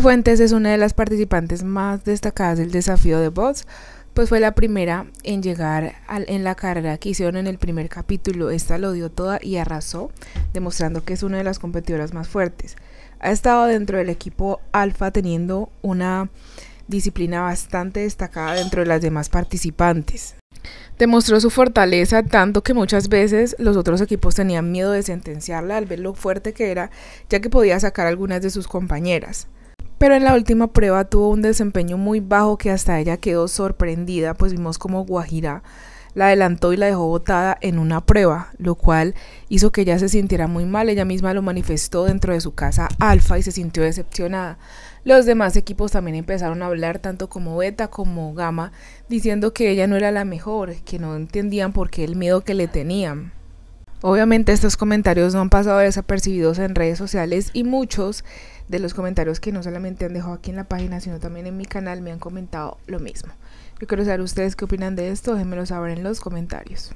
Fuentes es una de las participantes más destacadas del desafío de bots, pues fue la primera en llegar en la carrera que hicieron en el primer capítulo. Esta lo dio toda y arrasó, demostrando que es una de las competidoras más fuertes. Ha estado dentro del equipo alfa teniendo una disciplina bastante destacada dentro de las demás participantes. Demostró su fortaleza tanto que muchas veces los otros equipos tenían miedo de sentenciarla al ver lo fuerte que era, ya que podía sacar algunas de sus compañeras pero en la última prueba tuvo un desempeño muy bajo que hasta ella quedó sorprendida, pues vimos como Guajira la adelantó y la dejó botada en una prueba, lo cual hizo que ella se sintiera muy mal. Ella misma lo manifestó dentro de su casa alfa y se sintió decepcionada. Los demás equipos también empezaron a hablar, tanto como beta como Gama diciendo que ella no era la mejor, que no entendían por qué el miedo que le tenían. Obviamente estos comentarios no han pasado desapercibidos en redes sociales y muchos de los comentarios que no solamente han dejado aquí en la página, sino también en mi canal me han comentado lo mismo. Yo quiero saber ustedes qué opinan de esto, déjenmelo saber en los comentarios.